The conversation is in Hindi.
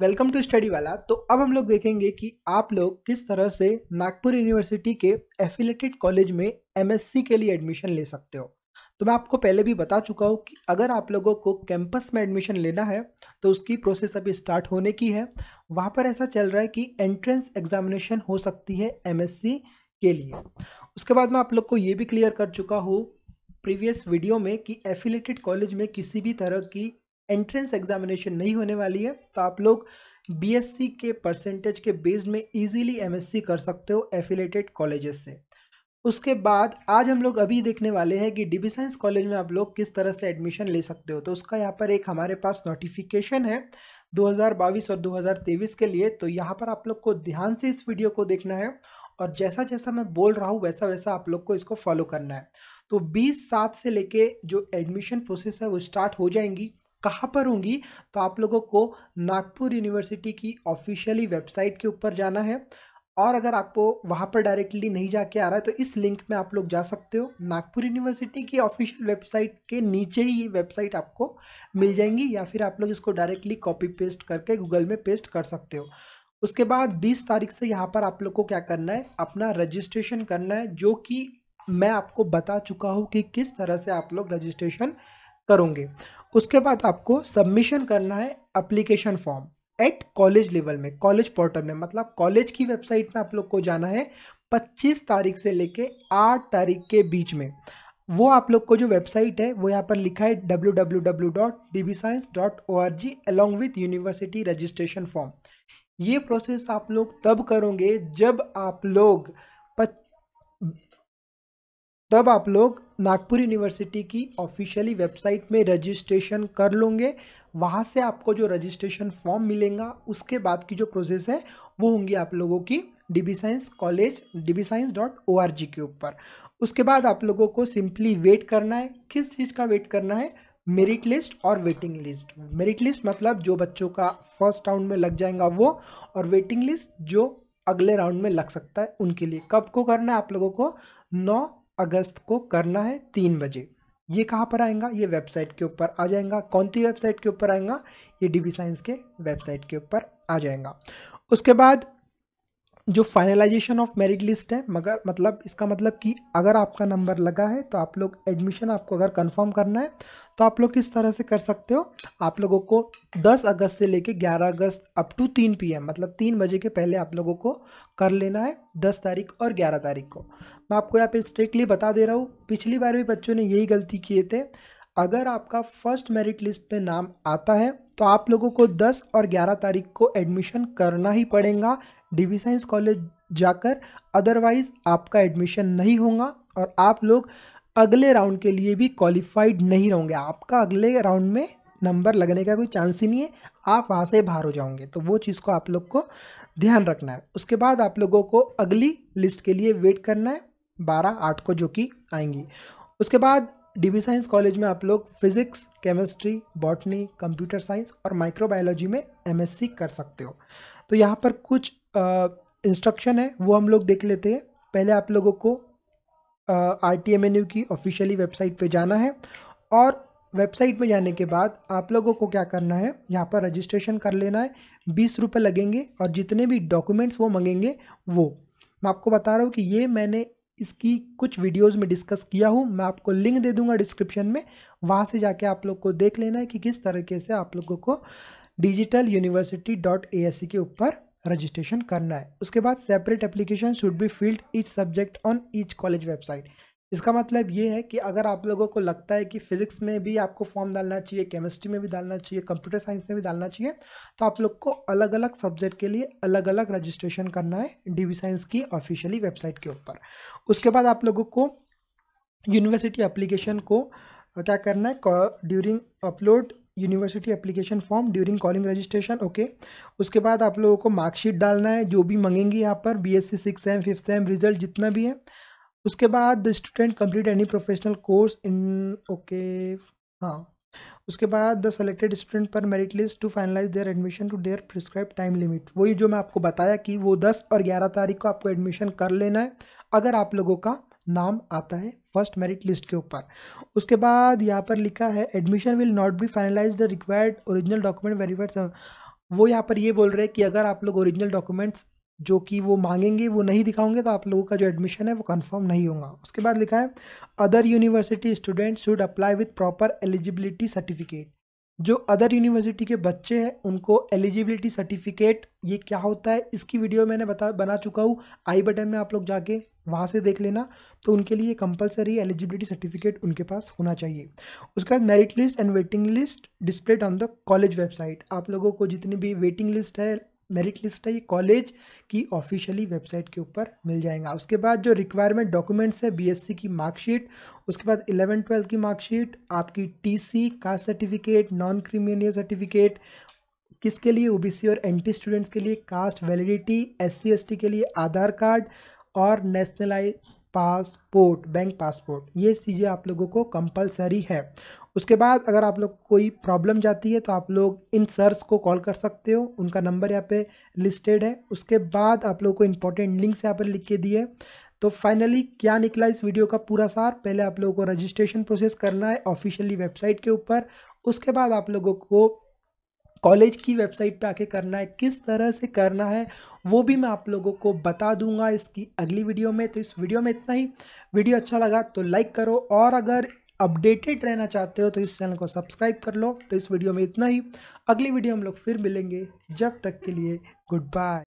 वेलकम टू स्टडी वाला तो अब हम लोग देखेंगे कि आप लोग किस तरह से नागपुर यूनिवर्सिटी के एफिलेटेड कॉलेज में एमएससी के लिए एडमिशन ले सकते हो तो मैं आपको पहले भी बता चुका हूँ कि अगर आप लोगों को कैंपस में एडमिशन लेना है तो उसकी प्रोसेस अभी स्टार्ट होने की है वहाँ पर ऐसा चल रहा है कि एंट्रेंस एग्जामिनेशन हो सकती है एम के लिए उसके बाद मैं आप लोग को ये भी क्लियर कर चुका हूँ प्रीवियस वीडियो में कि एफिलेटेड कॉलेज में किसी भी तरह की एंट्रेंस एग्जामिनेशन नहीं होने वाली है तो आप लोग बीएससी के परसेंटेज के बेस्ड में इजीली एमएससी कर सकते हो एफिलेटेड कॉलेजेस से उसके बाद आज हम लोग अभी देखने वाले हैं कि डिबी साइंस कॉलेज में आप लोग किस तरह से एडमिशन ले सकते हो तो उसका यहाँ पर एक हमारे पास नोटिफिकेशन है 2022 और 2023 के लिए तो यहाँ पर आप लोग को ध्यान से इस वीडियो को देखना है और जैसा जैसा मैं बोल रहा हूँ वैसा वैसा आप लोग को इसको फॉलो करना है तो बीस सात से लेके जो एडमिशन प्रोसेस है वो स्टार्ट हो जाएंगी कहाँ पर होंगी तो आप लोगों को नागपुर यूनिवर्सिटी की ऑफिशियली वेबसाइट के ऊपर जाना है और अगर आपको वहाँ पर डायरेक्टली नहीं जाके आ रहा है तो इस लिंक में आप लोग जा सकते हो नागपुर यूनिवर्सिटी की ऑफिशियल वेबसाइट के नीचे ही ये वेबसाइट आपको मिल जाएंगी या फिर आप लोग इसको डायरेक्टली कॉपी पेस्ट करके गूगल में पेस्ट कर सकते हो उसके बाद 20 तारीख से यहाँ पर आप लोग को क्या करना है अपना रजिस्ट्रेशन करना है जो कि मैं आपको बता चुका हूँ कि किस तरह से आप लोग रजिस्ट्रेशन करोगे उसके बाद आपको सबमिशन करना है application form at college level में कॉलेज पोर्टल में मतलब कॉलेज की वेबसाइट में आप लोग को जाना है 25 तारीख से लेके 8 तारीख के बीच में वो आप लोग को जो वेबसाइट है वो यहाँ पर लिखा है W W W dot D B science dot O R G along with university registration form ये प्रोसेस आप लोग तब करोगे जब आप लोग तब आप लोग नागपुर यूनिवर्सिटी की ऑफिशियली वेबसाइट में रजिस्ट्रेशन कर लोगे वहाँ से आपको जो रजिस्ट्रेशन फॉर्म मिलेगा उसके बाद की जो प्रोसेस है वो होंगी आप लोगों की D B science college D B science dot O R G के ऊपर उसके बाद आप लोगों को सिंपली वेट करना है किस चीज़ का वेट करना है मेरिट लिस्ट और वेटिंग लिस्ट मेरिट लिस्ट मतलब जो बच्चों का फर्स्ट राउंड में लग जाएगा वो और वेटिंग लिस्ट जो अगले राउंड में लग सकता है उनके लिए कब को करना है आप लोगों को नौ अगस्त को करना है तीन बजे ये कहाँ पर आएगा ये वेबसाइट के ऊपर आ जाएगा कौन सी वेबसाइट के ऊपर आएगा ये डी साइंस के वेबसाइट के ऊपर आ जाएगा उसके बाद जो फाइनलाइजेशन ऑफ मेरिट लिस्ट है मगर मतलब इसका मतलब कि अगर आपका नंबर लगा है तो आप लोग एडमिशन आपको अगर कंफर्म करना है तो आप लोग किस तरह से कर सकते हो आप लोगों को 10 अगस्त से लेके 11 अगस्त अप टू 3 पीएम मतलब 3 बजे के पहले आप लोगों को कर लेना है 10 तारीख और 11 तारीख को मैं आपको यहाँ पे स्ट्रिक्टली बता दे रहा हूँ पिछली बार भी बच्चों ने यही गलती किए थे अगर आपका फर्स्ट मेरिट लिस्ट में नाम आता है तो आप लोगों को 10 और 11 तारीख को एडमिशन करना ही पड़ेगा डी साइंस कॉलेज जाकर अदरवाइज़ आपका एडमिशन नहीं होगा और आप लोग अगले राउंड के लिए भी क्वालिफाइड नहीं रहोगे आपका अगले राउंड में नंबर लगने का कोई चांस ही नहीं है आप वहाँ से बाहर हो जाओगे तो वो चीज़ को आप लोग को ध्यान रखना है उसके बाद आप लोगों को अगली लिस्ट के लिए वेट करना है बारह आठ को जो कि आएंगी उसके बाद डीबी साइंस कॉलेज में आप लोग physics chemistry botany computer science और माइक्रोबायोलॉजी में एमएससी कर सकते हो तो यहाँ पर कुछ इंस्ट्रक्शन है वो हम लोग देख लेते हैं पहले आप लोगों को R T M N U की ऑफिशियली वेबसाइट पे जाना है और वेबसाइट में जाने के बाद आप लोगों को क्या करना है यहाँ पर रजिस्ट्रेशन कर लेना है बीस रुपये लगेंगे और जितने भी डॉक्यूमेंट्स वो मंगेंगे वो मैं आपको बता रहा हूँ कि ये मैंने इसकी कुछ वीडियोस में डिस्कस किया हूँ मैं आपको लिंक दे दूंगा डिस्क्रिप्शन में वहाँ से जाके आप लोग को देख लेना है कि किस तरीके से आप लोगों को digital university dot A S C के ऊपर रजिस्ट्रेशन करना है उसके बाद separate application should be filled each subject on each college website इसका मतलब ये है कि अगर आप लोगों को लगता है कि फिजिक्स में भी आपको फॉर्म डालना चाहिए केमिस्ट्री में भी डालना चाहिए कंप्यूटर साइंस में भी डालना चाहिए तो आप लोग को अलग अलग सब्जेक्ट के लिए अलग अलग रजिस्ट्रेशन करना है डी साइंस की ऑफिशियली वेबसाइट के ऊपर उसके बाद आप लोगों को यूनिवर्सिटी एप्लीकेशन को क्या करना है during upload university application form during calling registration okay उसके बाद आप लोगों को मार्कशीट डालना है जो भी मंगेंगी यहाँ पर B S C six sem fifth sem result जितना भी है उसके बाद the student complete any professional course in okay हाँ उसके बाद the selected student per merit list to finalise their admission to their prescribe time limit वही जो मैं आपको बताया कि वो दस और ग्यारह तारीख को आपको एडमिशन कर लेना है अगर आप लोगों का नाम आता है फर्स्ट मेरिट लिस्ट के ऊपर उसके बाद यहाँ पर लिखा है admission will not be finalise the required original document verified वो यहाँ पर ये बोल रहे हैं कि अगर आप लोग ओरिजिनल डॉक्यूमेंट्स जो कि वो मांगेंगे वो नहीं दिखाओगे तो आप लोगों का जो एडमिशन है वो कंफर्म नहीं होगा उसके बाद लिखा है other university student should apply with proper eligibility certificate जो अदर यूनिवर्सिटी के बच्चे हैं उनको एलिजिबिलिटी सर्टिफिकेट ये क्या होता है इसकी वीडियो मैंने बता बना चुका हूँ आई बटन में आप लोग जाके वहाँ से देख लेना तो उनके लिए कंपलसरी एलिजिबिलिटी सर्टिफिकेट उनके पास होना चाहिए उसके बाद merit list and waiting list displayed on the college website आप लोगों को जितनी भी वेटिंग लिस्ट है मेरिट लिस्ट है ये कॉलेज की ऑफिशियली वेबसाइट के ऊपर मिल जाएगा उसके बाद जो रिक्वायरमेंट डॉक्यूमेंट्स है बीएससी की मार्कशीट उसके बाद इलेवन ट्वेल्थ की मार्कशीट आपकी TC caste certificate non creamy layer certificate किसके लिए ओबीसी और एनटी स्टूडेंट्स के लिए कास्ट वैलिडिटी एस सी के लिए आधार कार्ड और नेशनलाइज पासपोर्ट बैंक पासपोर्ट ये चीज़ें आप लोगों को कंपलसरी है उसके बाद अगर आप लोग कोई प्रॉब्लम जाती है तो आप लोग इन सर्स को कॉल कर सकते हो उनका नंबर यहाँ पे लिस्टेड है उसके बाद आप लोग को इंपॉर्टेंट लिंक्स यहाँ पर लिख के दिए तो फाइनली क्या निकला इस वीडियो का पूरा सार पहले आप लोगों को रजिस्ट्रेशन प्रोसेस करना है ऑफिशियली वेबसाइट के ऊपर उसके बाद आप लोगों को कॉलेज की वेबसाइट पे आके करना है किस तरह से करना है वो भी मैं आप लोगों को बता दूंगा इसकी अगली वीडियो में तो इस वीडियो में इतना ही वीडियो अच्छा लगा तो लाइक करो और अगर अपडेटेड रहना चाहते हो तो इस चैनल को सब्सक्राइब कर लो तो इस वीडियो में इतना ही अगली वीडियो हम लोग फिर मिलेंगे जब तक के लिए गुड बाय